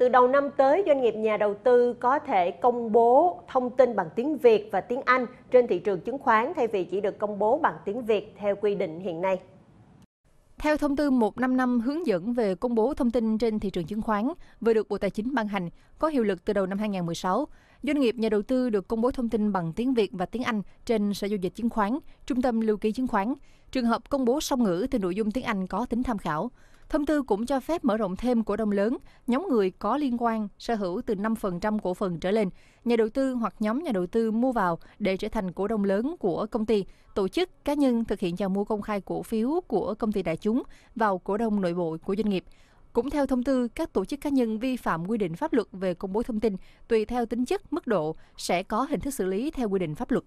Từ đầu năm tới, doanh nghiệp nhà đầu tư có thể công bố thông tin bằng tiếng Việt và tiếng Anh trên thị trường chứng khoán thay vì chỉ được công bố bằng tiếng Việt theo quy định hiện nay. Theo thông tư 155 hướng dẫn về công bố thông tin trên thị trường chứng khoán vừa được Bộ Tài chính ban hành, có hiệu lực từ đầu năm 2016, doanh nghiệp nhà đầu tư được công bố thông tin bằng tiếng Việt và tiếng Anh trên Sở Giao dịch Chứng khoán, Trung tâm Lưu ký Chứng khoán. Trường hợp công bố song ngữ thì nội dung tiếng Anh có tính tham khảo. Thông tư cũng cho phép mở rộng thêm cổ đông lớn, nhóm người có liên quan sở hữu từ 5% cổ phần trở lên, nhà đầu tư hoặc nhóm nhà đầu tư mua vào để trở thành cổ đông lớn của công ty, tổ chức cá nhân thực hiện chào mua công khai cổ phiếu của công ty đại chúng vào cổ đông nội bộ của doanh nghiệp. Cũng theo thông tư, các tổ chức cá nhân vi phạm quy định pháp luật về công bố thông tin tùy theo tính chất, mức độ sẽ có hình thức xử lý theo quy định pháp luật.